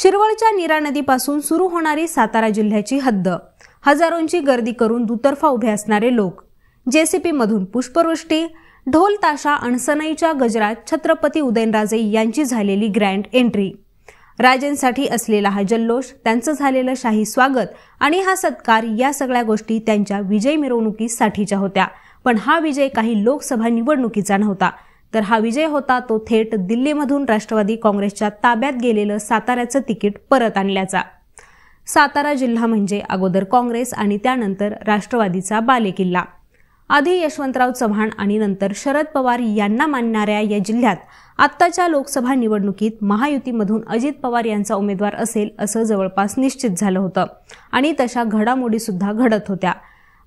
शिरवळच्या नीरा नदीपासून सुरू होणारी सातारा जिल्ह्याची हद्द हजारोंची गर्दी करून दुतर्फा उभे असणारे लोक मधून पुष्पवृष्टी ढोल ताशा अणसनाईच्या गजरात छत्रपती उदयनराजे यांची झालेली ग्रँड एंट्री राजेंसाठी असलेला हा जल्लोष त्यांचं झालेलं शाही स्वागत आणि हा सत्कार या सगळ्या गोष्टी त्यांच्या विजय मिरवणुकीसाठीच्या होत्या पण हा विजय काही लोकसभा निवडणुकीचा नव्हता तर हा विजय होता तो थेट दिल्लीमधून राष्ट्रवादी काँग्रेसच्या ताब्यात गेलेलं साताऱ्याचं तिकीट परत आणल्याचा सातारा जिल्हा म्हणजे अगोदर काँग्रेस आणि त्यानंतर राष्ट्रवादीचा बालेकिल्ला आधी यशवंतराव चव्हाण आणि नंतर शरद पवार यांना मानणाऱ्या या जिल्ह्यात आत्ताच्या लोकसभा निवडणुकीत महायुतीमधून अजित पवार यांचा उमेदवार असेल असं जवळपास निश्चित झालं होतं आणि तशा घडामोडीसुद्धा घडत होत्या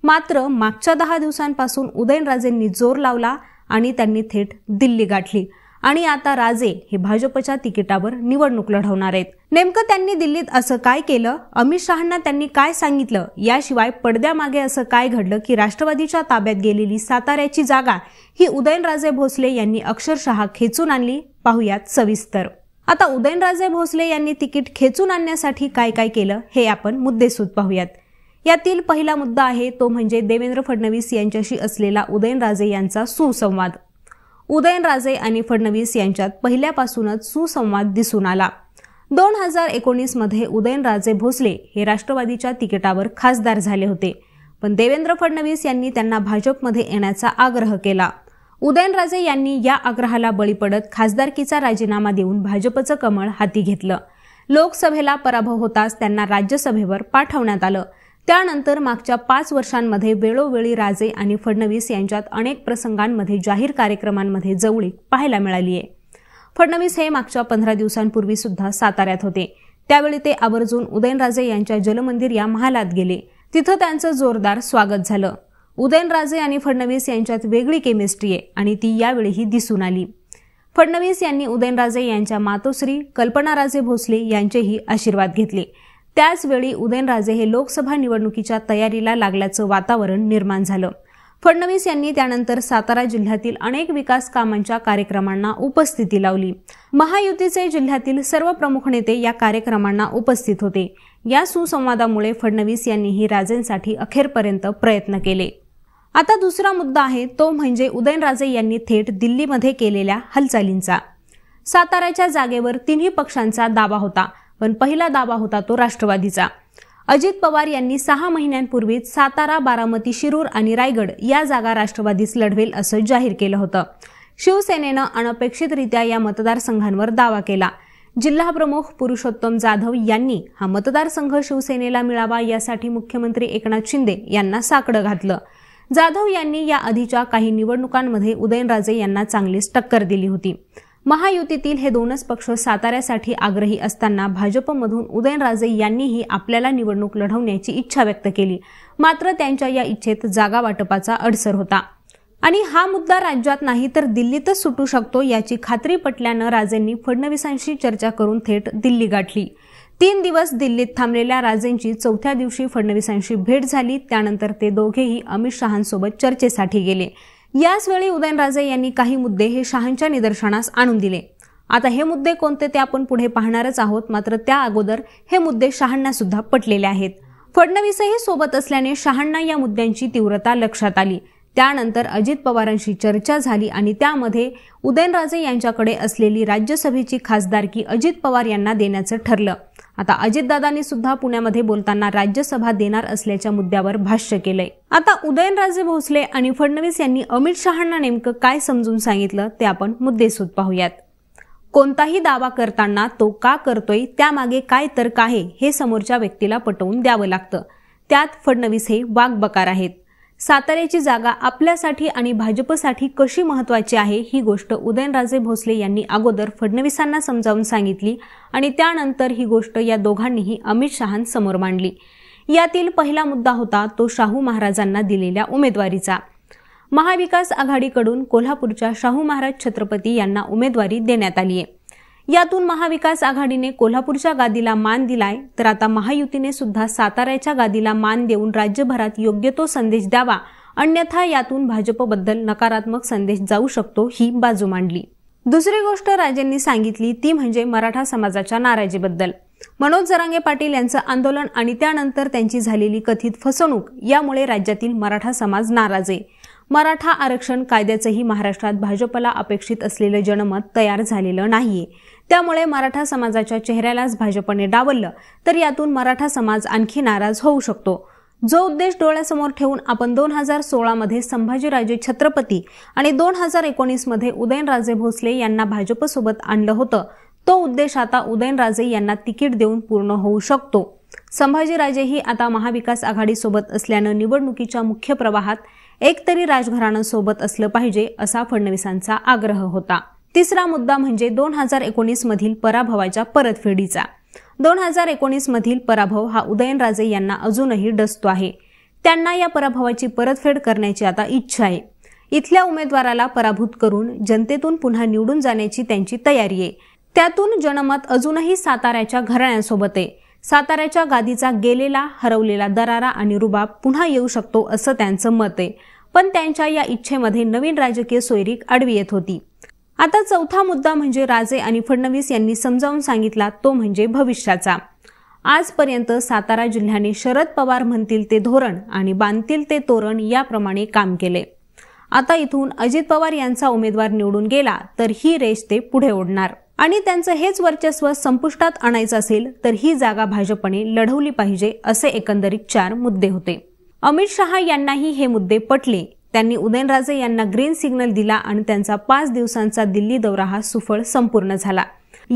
मात्र मागच्या दहा दिवसांपासून उदयनराजेंनी जोर लावला आणि त्यांनी थेट दिल्ली गाठली आणि आता राजे हे भाजपच्या तिकिटावर निवडणूक लढवणार आहेत नेमकं त्यांनी दिल्लीत असं काय केलं अमित शहांना त्यांनी काय सांगितलं याशिवाय पडद्यामागे असं काय घडलं की राष्ट्रवादीच्या ताब्यात गेलेली साताऱ्याची जागा ही उदयनराजे भोसले यांनी अक्षरशः खेचून आणली पाहुयात सविस्तर आता उदयनराजे भोसले यांनी तिकीट खेचून आणण्यासाठी काय काय केलं हे आपण मुद्देसूद पाहूयात यातील पहिला मुद्दा आहे तो म्हणजे देवेंद्र फडणवीस यांच्याशी असलेला उदयनराजे यांचा सुसंवाद उदयनराजे आणि फडणवीस यांच्यात पहिल्यापासूनच सुसंवाद दिसून आला दोन हजार एकोणीसमध्ये उदयनराजे भोसले हे राष्ट्रवादीच्या तिकिटावर खासदार झाले होते पण देवेंद्र फडणवीस यांनी त्यांना भाजपमध्ये येण्याचा आग्रह केला उदयनराजे यांनी या आग्रहाला बळी पडत खासदारकीचा राजीनामा देऊन भाजपचं कमळ हाती घेतलं लोकसभेला पराभव होताच त्यांना राज्यसभेवर पाठवण्यात आलं त्यानंतर मागच्या पाच वर्षांमध्ये वेळोवेळी राजे आणि फडणवीस यांच्यात अनेक प्रसंगांमध्ये जाहीर कार्यक्रमांमध्ये जवळीक पाहायला मिळाली आहे फडणवीस हे मागच्या पंधरा दिवसांपूर्वी सुद्धा साताऱ्यात होते त्यावेळी ते आवर्जून उदयनराजे यांच्या जलमंदिर या महालात गेले तिथं त्यांचं जोरदार स्वागत झालं उदयनराजे आणि फडणवीस यांच्यात वेगळी केमिस्ट्री आहे आणि ती यावेळीही दिसून आली फडणवीस यांनी उदयनराजे यांच्या मातोश्री कल्पनाराजे भोसले यांचेही आशीर्वाद घेतले त्याचवेळी उदयनराजे हे लोकसभा निवडणुकीच्या तयारीला लागल्याचं वातावरण निर्माण झालं फडणवीस यांनी त्यानंतर सातारा जिल्ह्यातील अनेक विकास कामांच्या कार्यक्रमांना उपस्थिती लावली महायुतीचे जिल्ह्यातील सर्व प्रमुख नेते या कार्यक्रमांना उपस्थित होते या सुसंवादामुळे फडणवीस यांनीही राजेंसाठी अखेरपर्यंत प्रयत्न केले आता दुसरा मुद्दा आहे तो म्हणजे उदयनराजे यांनी थेट दिल्लीमध्ये केलेल्या हालचालींचा साताराच्या जागेवर तिन्ही पक्षांचा दावा होता पण पहिला दावा होता तो राष्ट्रवादीचा अजित पवार यांनी सहा महिन्यांपूर्वीच सातारा बारामती शिरूर आणि रायगड या जागा राष्ट्रवादीस लढवेल असं जाहीर केलं होतं शिवसेनेनं अनपेक्षितरित्या या मतदारसंघांवर दावा केला जिल्हा प्रमुख पुरुषोत्तम जाधव यांनी हा मतदारसंघ शिवसेनेला मिळावा यासाठी मुख्यमंत्री एकनाथ शिंदे यांना साकडं घातलं जाधव यांनी या आधीच्या काही निवडणुकांमध्ये उदयनराजे यांना चांगलीच टक्कर दिली होती महायुतीतील हे दोनच पक्ष साताऱ्यासाठी आग्रही असताना भाजपमधून उदयनराजे यांनीही आपल्याला निवडणूक लढवण्याची इच्छा व्यक्त केली मात्र त्यांच्या या इच्छेत जागा वाटपाचा अडसर होता आणि हा मुद्दा राज्यात नाही तर दिल्लीतच सुटू शकतो याची खात्री पटल्यानं राजेंनी फडणवीसांशी चर्चा करून थेट दिल्ली गाठली तीन दिवस दिल्लीत थांबलेल्या राजेंची चौथ्या दिवशी फडणवीसांशी भेट झाली त्यानंतर ते दोघेही अमित शहांसोबत चर्चेसाठी गेले याचवेळी उदयनराजे यांनी काही मुद्दे हे शहांच्या निदर्शनास आणून दिले आता हे मुद्दे कोणते ते आपण पुढे पाहणारच आहोत मात्र त्या अगोदर हे मुद्दे शहांना सुद्धा पटलेले आहेत फडणवीसही सोबत असल्याने शहांना या मुद्द्यांची तीव्रता लक्षात आली त्यानंतर अजित पवारांशी चर्चा झाली आणि त्यामध्ये उदयनराजे यांच्याकडे असलेली राज्यसभेची खासदारकी अजित पवार यांना देण्याचं ठरलं आता अजितदादांनी सुद्धा पुण्यामध्ये बोलताना राज्यसभा देणार असल्याच्या मुद्द्यावर भाष्य केलंय आता उदयनराजे भोसले आणि फडणवीस यांनी अमित शहांना नेमकं काय समजून सांगितलं ते आपण मुद्देसूद पाहूयात कोणताही दावा करताना तो का करतोय त्यामागे काय तर्क आहे हे समोरच्या व्यक्तीला पटवून द्यावं लागतं त्यात फडणवीस हे वाघबकार आहेत साताऱ्याची जागा आपल्यासाठी आणि भाजपसाठी कशी महत्वाची आहे ही गोष्ट उदयनराजे भोसले यांनी अगोदर फडणवीसांना समजावून सांगितली आणि त्यानंतर ही गोष्ट या दोघांनीही अमित शहांसमोर मांडली यातील पहिला मुद्दा होता तो शाहू महाराजांना दिलेल्या उमेदवारीचा महाविकास आघाडीकडून कोल्हापूरच्या शाहू महाराज छत्रपती यांना उमेदवारी देण्यात आली आहे यातून महाविकास आघाडीने कोल्हापूरच्या गादीला मान दिलाय तर आता महायुतीने सुद्धा साताऱ्याच्या गादीला मान देऊन राज्यभरात योग्य तो संदेश द्यावा अन्यथा यातून भाजपबद्दल नकारात्मक संदेश जाऊ शकतो ही बाजू मांडली दुसरी गोष्ट राजेंनी सांगितली ती म्हणजे मराठा समाजाच्या नाराजीबद्दल मनोज जरांगे पाटील यांचं आंदोलन आणि त्यानंतर त्यांची झालेली कथित फसवणूक यामुळे राज्यातील मराठा समाज नाराज आहे मराठा आरक्षण कायद्याचंही महाराष्ट्रात भाजपला अपेक्षित असलेलं जनमत तयार झालेलं नाहीये त्यामुळे मराठा समाजाच्या चेहऱ्यालाच भाजपने डावललं तर यातून मराठा समाज आणखी नाराज होऊ शकतो जो उद्देश डोळ्यासमोर ठेवून आपण दोन हजार सोळामध्ये संभाजीराजे छत्रपती आणि दोन हजार एकोणीसमध्ये उदयनराजे भोसले यांना भाजपसोबत आणलं होतं तो उद्देश आता उदयनराजे यांना तिकीट देऊन पूर्ण होऊ शकतो संभाजीराजेही आता महाविकास आघाडीसोबत असल्यानं निवडणुकीच्या मुख्य प्रवाहात एकतरी राजघराणासोबत असलं पाहिजे असा फडणवीसांचा आग्रह होता तिसरा मुद्दा म्हणजे दोन हजार मधील पराभवाच्या परतफेडीचा दोन हजार मधील पराभव हा उदयनराजे यांना अजूनही डसतो आहे त्यांना या पराभवाची परतफेड करण्याची आता इच्छा आहे इथल्या उमेदवाराला पराभूत करून जनतेतून पुन्हा निवडून जाण्याची त्यांची तयारी आहे त्यातून जनमत अजूनही साताऱ्याच्या घराण्यासोबत आहे साताऱ्याच्या गादीचा गेलेला हरवलेला दरारा आणि रुबाब पुन्हा येऊ शकतो असं त्यांचं मत आहे पण त्यांच्या या इच्छेमध्ये नवीन राजकीय सोयरीक आडवी येत होती आता चौथा मुद्दा म्हणजे राजे आणि फडणवीस यांनी समजावून सांगितला तो म्हणजे भविष्याचा आजपर्यंत सातारा जिल्ह्याने शरद पवार म्हणतील ते धोरण आणि बांधतील ते तोरण याप्रमाणे काम केले आता इथून अजित पवार यांचा उमेदवार निवडून गेला तर ही रेष ते पुढे ओढणार आणि त्यांचं हेच वर्चस्व संपुष्टात आणायचं असेल तर ही जागा भाजपने लढवली पाहिजे असे एकंदरीत चार मुद्दे होते अमित शहा यांनाही हे मुद्दे पटले त्यांनी उदयनराजे यांना ग्रीन सिग्नल दिला आणि त्यांचा पाच दिवसांचा दिल्ली दौरा हा सुफळ संपूर्ण झाला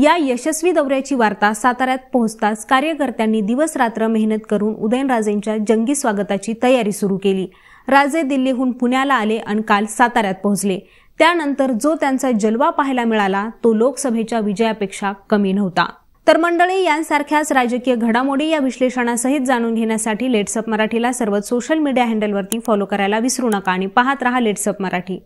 या यशस्वी दौऱ्याची वार्ता साताऱ्यात पोहोचताच कार्यकर्त्यांनी दिवसरात्र मेहनत करून उदयनराजेंच्या जंगी स्वागताची तयारी सुरू केली राजे दिल्लीहून पुण्याला आले आणि काल साताऱ्यात पोहोचले त्यानंतर जो त्यांचा जलवा पाहायला मिळाला तो लोकसभेच्या विजयापेक्षा कमी नव्हता तर मंडळी यांसारख्याच राजकीय घडामोडी या विश्लेषणासहित जाणून घेण्यासाठी लेट्सअप मराठीला सर्व सोशल मीडिया हँडलवरती फॉलो करायला विसरू नका आणि पाहत रहा लेट्सअप मराठी